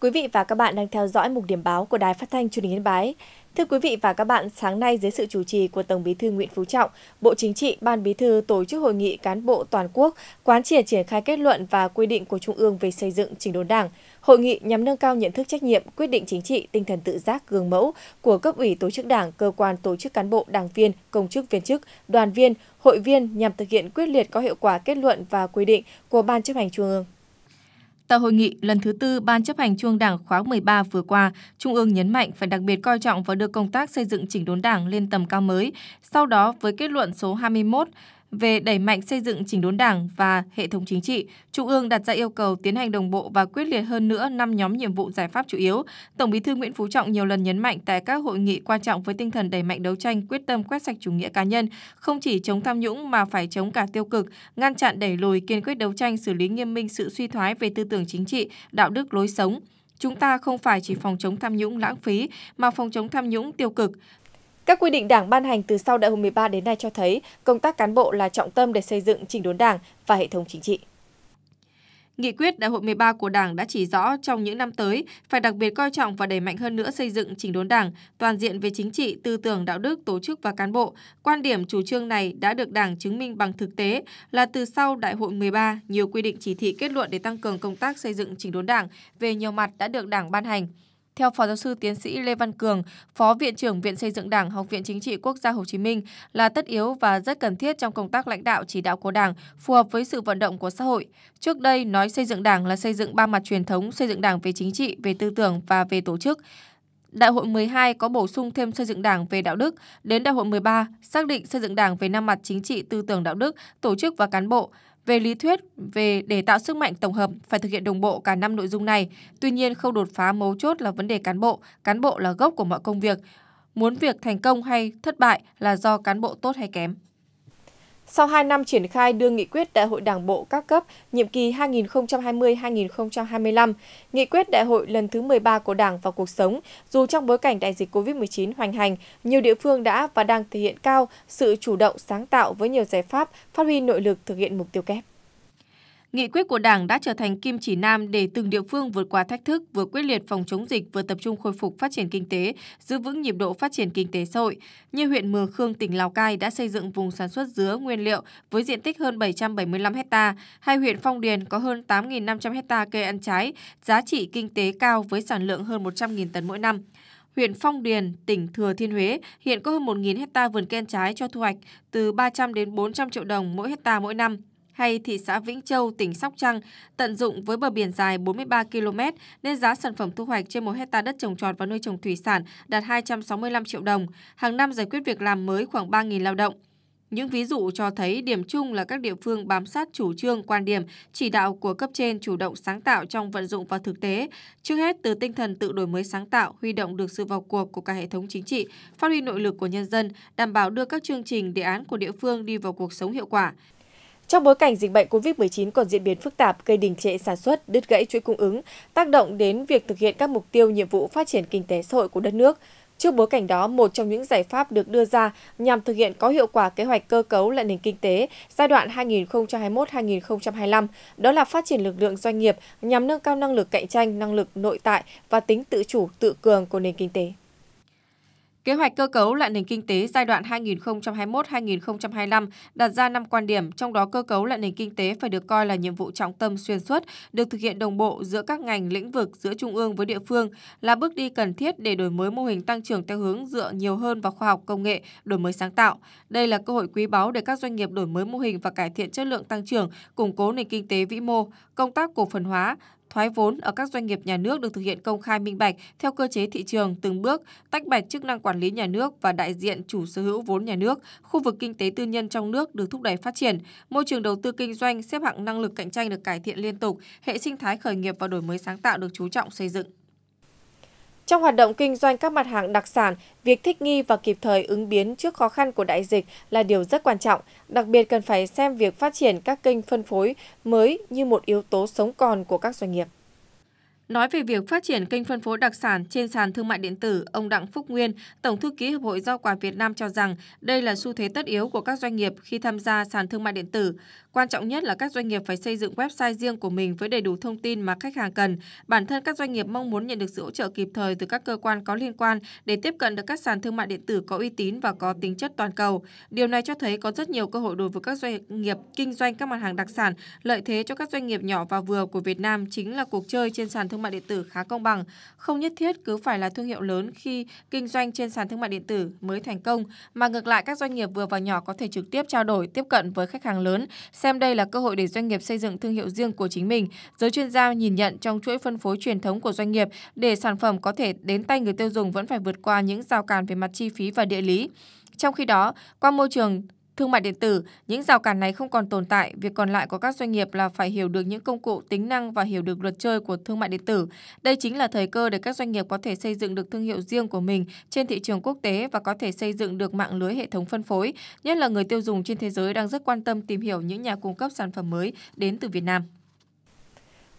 Quý vị và các bạn đang theo dõi mục điểm báo của Đài Phát thanh Truyền hình Yên Bái. Thưa quý vị và các bạn, sáng nay dưới sự chủ trì của Tổng Bí thư Nguyễn Phú Trọng, Bộ Chính trị, Ban Bí thư tổ chức hội nghị cán bộ toàn quốc quán triệt triển khai kết luận và quy định của Trung ương về xây dựng chỉnh đốn Đảng. Hội nghị nhằm nâng cao nhận thức trách nhiệm, quyết định chính trị, tinh thần tự giác gương mẫu của cấp ủy tổ chức Đảng, cơ quan tổ chức cán bộ, đảng viên, công chức viên chức, đoàn viên, hội viên nhằm thực hiện quyết liệt có hiệu quả kết luận và quy định của Ban chấp hành Trung ương. Tại hội nghị lần thứ tư Ban chấp hành Trung Đảng khóa 13 vừa qua, Trung ương nhấn mạnh phải đặc biệt coi trọng và đưa công tác xây dựng chỉnh đốn Đảng lên tầm cao mới. Sau đó, với kết luận số 21 về đẩy mạnh xây dựng chỉnh đốn Đảng và hệ thống chính trị, Trung ương đặt ra yêu cầu tiến hành đồng bộ và quyết liệt hơn nữa năm nhóm nhiệm vụ giải pháp chủ yếu. Tổng Bí thư Nguyễn Phú Trọng nhiều lần nhấn mạnh tại các hội nghị quan trọng với tinh thần đẩy mạnh đấu tranh quyết tâm quét sạch chủ nghĩa cá nhân, không chỉ chống tham nhũng mà phải chống cả tiêu cực, ngăn chặn đẩy lùi kiên quyết đấu tranh xử lý nghiêm minh sự suy thoái về tư tưởng chính trị, đạo đức lối sống, chúng ta không phải chỉ phòng chống tham nhũng lãng phí mà phòng chống tham nhũng tiêu cực. Các quy định Đảng ban hành từ sau Đại hội 13 đến nay cho thấy công tác cán bộ là trọng tâm để xây dựng chỉnh đốn Đảng và hệ thống chính trị. Nghị quyết Đại hội 13 của Đảng đã chỉ rõ trong những năm tới phải đặc biệt coi trọng và đẩy mạnh hơn nữa xây dựng chỉnh đốn Đảng toàn diện về chính trị, tư tưởng, đạo đức, tổ chức và cán bộ. Quan điểm chủ trương này đã được Đảng chứng minh bằng thực tế là từ sau Đại hội 13, nhiều quy định chỉ thị kết luận để tăng cường công tác xây dựng chỉnh đốn Đảng về nhiều mặt đã được Đảng ban hành. Theo Phó Giáo sư Tiến sĩ Lê Văn Cường, Phó Viện trưởng Viện Xây dựng Đảng, Học viện Chính trị Quốc gia Hồ Chí Minh là tất yếu và rất cần thiết trong công tác lãnh đạo chỉ đạo của Đảng, phù hợp với sự vận động của xã hội. Trước đây, nói xây dựng Đảng là xây dựng ba mặt truyền thống, xây dựng Đảng về chính trị, về tư tưởng và về tổ chức. Đại hội 12 có bổ sung thêm xây dựng đảng về đạo đức, đến đại hội 13 xác định xây dựng đảng về năm mặt chính trị, tư tưởng đạo đức, tổ chức và cán bộ. Về lý thuyết, về để tạo sức mạnh tổng hợp phải thực hiện đồng bộ cả năm nội dung này. Tuy nhiên, khâu đột phá mấu chốt là vấn đề cán bộ, cán bộ là gốc của mọi công việc. Muốn việc thành công hay thất bại là do cán bộ tốt hay kém. Sau 2 năm triển khai đưa nghị quyết Đại hội Đảng bộ các cấp nhiệm kỳ 2020-2025, nghị quyết Đại hội lần thứ 13 của Đảng vào cuộc sống, dù trong bối cảnh đại dịch COVID-19 hoành hành, nhiều địa phương đã và đang thể hiện cao sự chủ động sáng tạo với nhiều giải pháp phát huy nội lực thực hiện mục tiêu kép nghị quyết của Đảng đã trở thành kim chỉ nam để từng địa phương vượt qua thách thức, vừa quyết liệt phòng chống dịch, vừa tập trung khôi phục phát triển kinh tế, giữ vững nhịp độ phát triển kinh tế xã hội. Như huyện Mường Khương, tỉnh Lào Cai đã xây dựng vùng sản xuất dứa nguyên liệu với diện tích hơn 775 ha. Hai huyện Phong Điền có hơn 8.500 ha cây ăn trái, giá trị kinh tế cao với sản lượng hơn 100.000 tấn mỗi năm huyện Phong Điền, tỉnh Thừa Thiên Huế hiện có hơn 1.000 hecta vườn cây ăn trái cho thu hoạch từ 300 đến 400 triệu đồng mỗi hecta mỗi năm hay thị xã Vĩnh Châu, tỉnh Sóc Trăng, tận dụng với bờ biển dài 43 km nên giá sản phẩm thu hoạch trên 1 hecta đất trồng trọt và nuôi trồng thủy sản đạt 265 triệu đồng, hàng năm giải quyết việc làm mới khoảng 3.000 lao động. Những ví dụ cho thấy điểm chung là các địa phương bám sát chủ trương, quan điểm, chỉ đạo của cấp trên chủ động sáng tạo trong vận dụng và thực tế. Trước hết, từ tinh thần tự đổi mới sáng tạo, huy động được sự vào cuộc của cả hệ thống chính trị, phát huy nội lực của nhân dân, đảm bảo đưa các chương trình, đề án của địa phương đi vào cuộc sống hiệu quả. Trong bối cảnh dịch bệnh COVID-19 còn diễn biến phức tạp, gây đình trệ sản xuất, đứt gãy chuỗi cung ứng, tác động đến việc thực hiện các mục tiêu nhiệm vụ phát triển kinh tế xã hội của đất nước. Trước bối cảnh đó, một trong những giải pháp được đưa ra nhằm thực hiện có hiệu quả kế hoạch cơ cấu lại nền kinh tế giai đoạn 2021-2025, đó là phát triển lực lượng doanh nghiệp nhằm nâng cao năng lực cạnh tranh, năng lực nội tại và tính tự chủ, tự cường của nền kinh tế. Kế hoạch cơ cấu lại nền kinh tế giai đoạn 2021-2025 đặt ra 5 quan điểm, trong đó cơ cấu lại nền kinh tế phải được coi là nhiệm vụ trọng tâm xuyên suốt, được thực hiện đồng bộ giữa các ngành, lĩnh vực, giữa trung ương với địa phương, là bước đi cần thiết để đổi mới mô hình tăng trưởng theo hướng dựa nhiều hơn vào khoa học công nghệ, đổi mới sáng tạo. Đây là cơ hội quý báu để các doanh nghiệp đổi mới mô hình và cải thiện chất lượng tăng trưởng, củng cố nền kinh tế vĩ mô, công tác cổ phần hóa, thoái vốn ở các doanh nghiệp nhà nước được thực hiện công khai minh bạch theo cơ chế thị trường từng bước, tách bạch chức năng quản lý nhà nước và đại diện chủ sở hữu vốn nhà nước, khu vực kinh tế tư nhân trong nước được thúc đẩy phát triển, môi trường đầu tư kinh doanh xếp hạng năng lực cạnh tranh được cải thiện liên tục, hệ sinh thái khởi nghiệp và đổi mới sáng tạo được chú trọng xây dựng. Trong hoạt động kinh doanh các mặt hàng đặc sản, việc thích nghi và kịp thời ứng biến trước khó khăn của đại dịch là điều rất quan trọng, đặc biệt cần phải xem việc phát triển các kênh phân phối mới như một yếu tố sống còn của các doanh nghiệp. Nói về việc phát triển kênh phân phối đặc sản trên sàn thương mại điện tử, ông Đặng Phúc Nguyên, Tổng thư ký Hiệp hội Rau quả Việt Nam cho rằng đây là xu thế tất yếu của các doanh nghiệp khi tham gia sàn thương mại điện tử. Quan trọng nhất là các doanh nghiệp phải xây dựng website riêng của mình với đầy đủ thông tin mà khách hàng cần. Bản thân các doanh nghiệp mong muốn nhận được sự hỗ trợ kịp thời từ các cơ quan có liên quan để tiếp cận được các sàn thương mại điện tử có uy tín và có tính chất toàn cầu. Điều này cho thấy có rất nhiều cơ hội đối với các doanh nghiệp kinh doanh các mặt hàng đặc sản. Lợi thế cho các doanh nghiệp nhỏ và vừa của Việt Nam chính là cuộc chơi trên sàn thương thương mại điện tử khá công bằng, không nhất thiết cứ phải là thương hiệu lớn khi kinh doanh trên sàn thương mại điện tử mới thành công, mà ngược lại các doanh nghiệp vừa và nhỏ có thể trực tiếp trao đổi, tiếp cận với khách hàng lớn, xem đây là cơ hội để doanh nghiệp xây dựng thương hiệu riêng của chính mình. Giới chuyên gia nhìn nhận trong chuỗi phân phối truyền thống của doanh nghiệp để sản phẩm có thể đến tay người tiêu dùng vẫn phải vượt qua những rào cản về mặt chi phí và địa lý. Trong khi đó, qua môi trường thương mại điện tử, những rào cản này không còn tồn tại, việc còn lại của các doanh nghiệp là phải hiểu được những công cụ, tính năng và hiểu được luật chơi của thương mại điện tử. Đây chính là thời cơ để các doanh nghiệp có thể xây dựng được thương hiệu riêng của mình trên thị trường quốc tế và có thể xây dựng được mạng lưới hệ thống phân phối, nhất là người tiêu dùng trên thế giới đang rất quan tâm tìm hiểu những nhà cung cấp sản phẩm mới đến từ Việt Nam.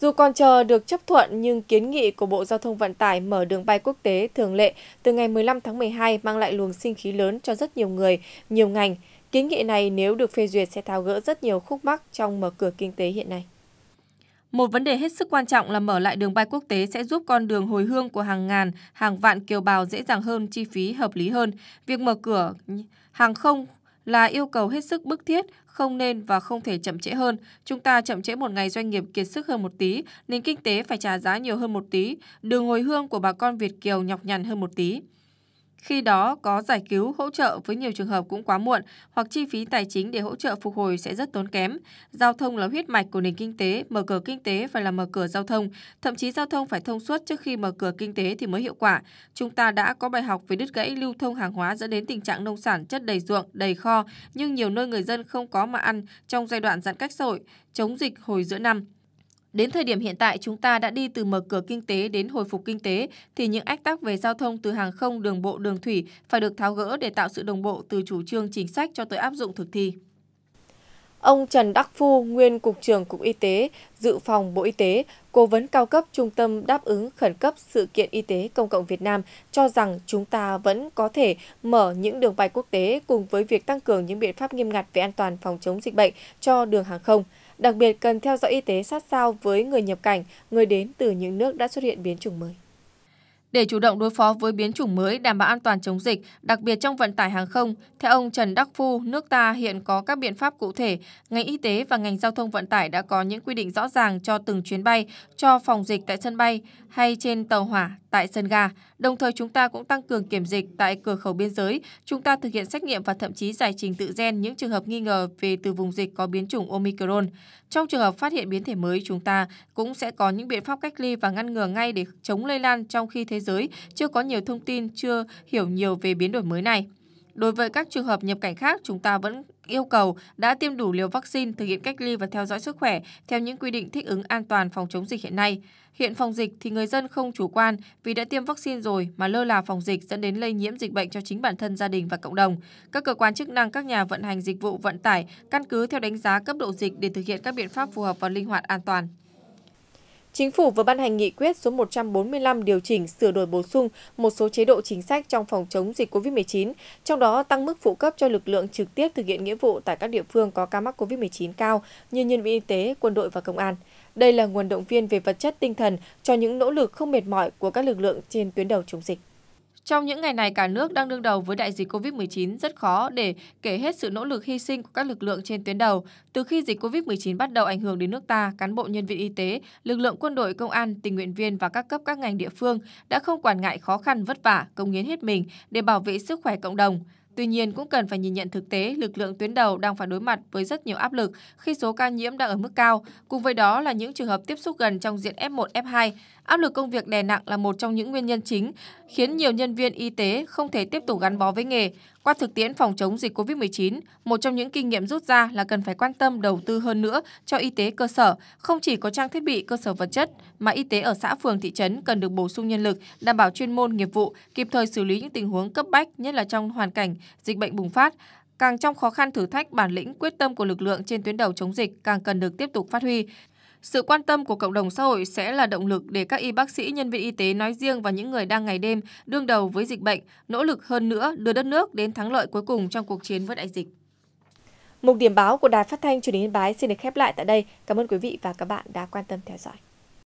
Dù còn chờ được chấp thuận nhưng kiến nghị của Bộ Giao thông Vận tải mở đường bay quốc tế thường lệ từ ngày 15 tháng 12 mang lại luồng sinh khí lớn cho rất nhiều người, nhiều ngành – Kiến nghị này nếu được phê duyệt sẽ tháo gỡ rất nhiều khúc mắc trong mở cửa kinh tế hiện nay. Một vấn đề hết sức quan trọng là mở lại đường bay quốc tế sẽ giúp con đường hồi hương của hàng ngàn, hàng vạn kiều bào dễ dàng hơn, chi phí hợp lý hơn. Việc mở cửa hàng không là yêu cầu hết sức bức thiết, không nên và không thể chậm trễ hơn. Chúng ta chậm trễ một ngày doanh nghiệp kiệt sức hơn một tí, nền kinh tế phải trả giá nhiều hơn một tí, đường hồi hương của bà con Việt Kiều nhọc nhằn hơn một tí. Khi đó có giải cứu hỗ trợ với nhiều trường hợp cũng quá muộn hoặc chi phí tài chính để hỗ trợ phục hồi sẽ rất tốn kém. Giao thông là huyết mạch của nền kinh tế, mở cửa kinh tế phải là mở cửa giao thông, thậm chí giao thông phải thông suốt trước khi mở cửa kinh tế thì mới hiệu quả. Chúng ta đã có bài học về đứt gãy lưu thông hàng hóa dẫn đến tình trạng nông sản chất đầy ruộng, đầy kho, nhưng nhiều nơi người dân không có mà ăn trong giai đoạn giãn cách xã hội, chống dịch hồi giữa năm. Đến thời điểm hiện tại, chúng ta đã đi từ mở cửa kinh tế đến hồi phục kinh tế, thì những ách tắc về giao thông từ hàng không, đường bộ, đường thủy phải được tháo gỡ để tạo sự đồng bộ từ chủ trương chính sách cho tới áp dụng thực thi. Ông Trần Đắc Phu, nguyên Cục trưởng Cục Y tế, Dự phòng Bộ Y tế, Cố vấn cao cấp Trung tâm Đáp ứng Khẩn cấp Sự kiện Y tế Công cộng Việt Nam cho rằng chúng ta vẫn có thể mở những đường bay quốc tế cùng với việc tăng cường những biện pháp nghiêm ngặt về an toàn phòng chống dịch bệnh cho đường hàng không. Đặc biệt cần theo dõi y tế sát sao với người nhập cảnh, người đến từ những nước đã xuất hiện biến chủng mới. Để chủ động đối phó với biến chủng mới đảm bảo an toàn chống dịch, đặc biệt trong vận tải hàng không, theo ông Trần Đắc Phu, nước ta hiện có các biện pháp cụ thể, ngành y tế và ngành giao thông vận tải đã có những quy định rõ ràng cho từng chuyến bay, cho phòng dịch tại sân bay hay trên tàu hỏa, tại sân ga. Đồng thời chúng ta cũng tăng cường kiểm dịch tại cửa khẩu biên giới. Chúng ta thực hiện xét nghiệm và thậm chí giải trình tự gen những trường hợp nghi ngờ về từ vùng dịch có biến chủng Omicron. Trong trường hợp phát hiện biến thể mới, chúng ta cũng sẽ có những biện pháp cách ly và ngăn ngừa ngay để chống lây lan trong khi thế giới chưa có nhiều thông tin, chưa hiểu nhiều về biến đổi mới này. Đối với các trường hợp nhập cảnh khác, chúng ta vẫn yêu cầu đã tiêm đủ liều vaccine thực hiện cách ly và theo dõi sức khỏe theo những quy định thích ứng an toàn phòng chống dịch hiện nay. Hiện phòng dịch thì người dân không chủ quan vì đã tiêm vaccine rồi mà lơ là phòng dịch dẫn đến lây nhiễm dịch bệnh cho chính bản thân gia đình và cộng đồng. Các cơ quan chức năng, các nhà vận hành dịch vụ vận tải căn cứ theo đánh giá cấp độ dịch để thực hiện các biện pháp phù hợp và linh hoạt an toàn. Chính phủ vừa ban hành nghị quyết số 145 điều chỉnh sửa đổi bổ sung một số chế độ chính sách trong phòng chống dịch COVID-19, trong đó tăng mức phụ cấp cho lực lượng trực tiếp thực hiện nghĩa vụ tại các địa phương có ca mắc COVID-19 cao như nhân viên y tế, quân đội và công an. Đây là nguồn động viên về vật chất tinh thần cho những nỗ lực không mệt mỏi của các lực lượng trên tuyến đầu chống dịch. Trong những ngày này, cả nước đang đương đầu với đại dịch COVID-19 rất khó để kể hết sự nỗ lực hy sinh của các lực lượng trên tuyến đầu. Từ khi dịch COVID-19 bắt đầu ảnh hưởng đến nước ta, cán bộ nhân viên y tế, lực lượng quân đội, công an, tình nguyện viên và các cấp các ngành địa phương đã không quản ngại khó khăn, vất vả, công hiến hết mình để bảo vệ sức khỏe cộng đồng. Tuy nhiên cũng cần phải nhìn nhận thực tế lực lượng tuyến đầu đang phải đối mặt với rất nhiều áp lực khi số ca nhiễm đang ở mức cao, cùng với đó là những trường hợp tiếp xúc gần trong diện F1, F2. Áp lực công việc đè nặng là một trong những nguyên nhân chính khiến nhiều nhân viên y tế không thể tiếp tục gắn bó với nghề. Qua thực tiễn phòng chống dịch COVID-19, một trong những kinh nghiệm rút ra là cần phải quan tâm đầu tư hơn nữa cho y tế cơ sở, không chỉ có trang thiết bị cơ sở vật chất mà y tế ở xã phường thị trấn cần được bổ sung nhân lực, đảm bảo chuyên môn nghiệp vụ, kịp thời xử lý những tình huống cấp bách nhất là trong hoàn cảnh dịch bệnh bùng phát, càng trong khó khăn thử thách bản lĩnh quyết tâm của lực lượng trên tuyến đầu chống dịch càng cần được tiếp tục phát huy. Sự quan tâm của cộng đồng xã hội sẽ là động lực để các y bác sĩ, nhân viên y tế nói riêng và những người đang ngày đêm đương đầu với dịch bệnh, nỗ lực hơn nữa đưa đất nước đến thắng lợi cuối cùng trong cuộc chiến với đại dịch. Mục điểm báo của Đài Phát thanh Truyền hình Yên Bái xin được khép lại tại đây. Cảm ơn quý vị và các bạn đã quan tâm theo dõi.